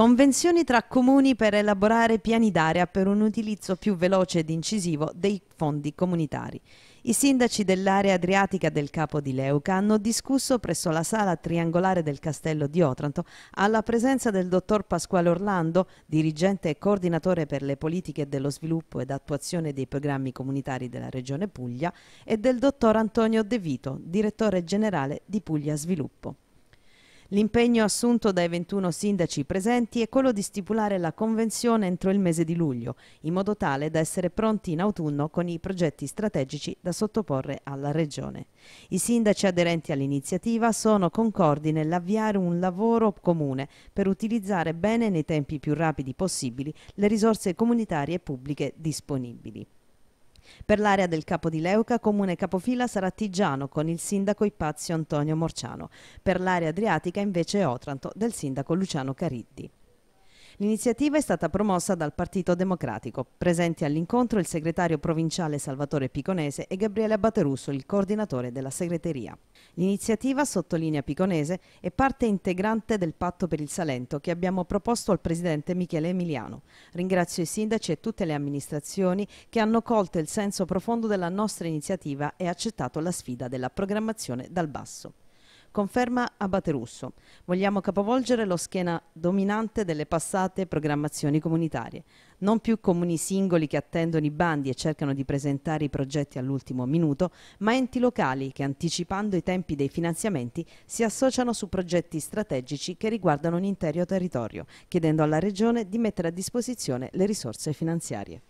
Convenzioni tra comuni per elaborare piani d'area per un utilizzo più veloce ed incisivo dei fondi comunitari. I sindaci dell'area adriatica del Capo di Leuca hanno discusso presso la sala triangolare del castello di Otranto alla presenza del dottor Pasquale Orlando, dirigente e coordinatore per le politiche dello sviluppo ed attuazione dei programmi comunitari della Regione Puglia, e del dottor Antonio De Vito, direttore generale di Puglia Sviluppo. L'impegno assunto dai 21 sindaci presenti è quello di stipulare la convenzione entro il mese di luglio, in modo tale da essere pronti in autunno con i progetti strategici da sottoporre alla Regione. I sindaci aderenti all'iniziativa sono concordi nell'avviare un lavoro comune per utilizzare bene nei tempi più rapidi possibili le risorse comunitarie e pubbliche disponibili. Per l'area del Capo di Leuca, comune capofila sarà Tigiano con il sindaco Ipazio Antonio Morciano. Per l'area adriatica invece Otranto del sindaco Luciano Caritti. L'iniziativa è stata promossa dal Partito Democratico. Presenti all'incontro il segretario provinciale Salvatore Piconese e Gabriele Abbaterusso, il coordinatore della segreteria. L'iniziativa, sottolinea Piconese, è parte integrante del patto per il Salento che abbiamo proposto al presidente Michele Emiliano. Ringrazio i sindaci e tutte le amministrazioni che hanno colto il senso profondo della nostra iniziativa e accettato la sfida della programmazione dal basso conferma Abate Russo. Vogliamo capovolgere lo schema dominante delle passate programmazioni comunitarie. Non più comuni singoli che attendono i bandi e cercano di presentare i progetti all'ultimo minuto, ma enti locali che, anticipando i tempi dei finanziamenti, si associano su progetti strategici che riguardano un intero territorio, chiedendo alla Regione di mettere a disposizione le risorse finanziarie.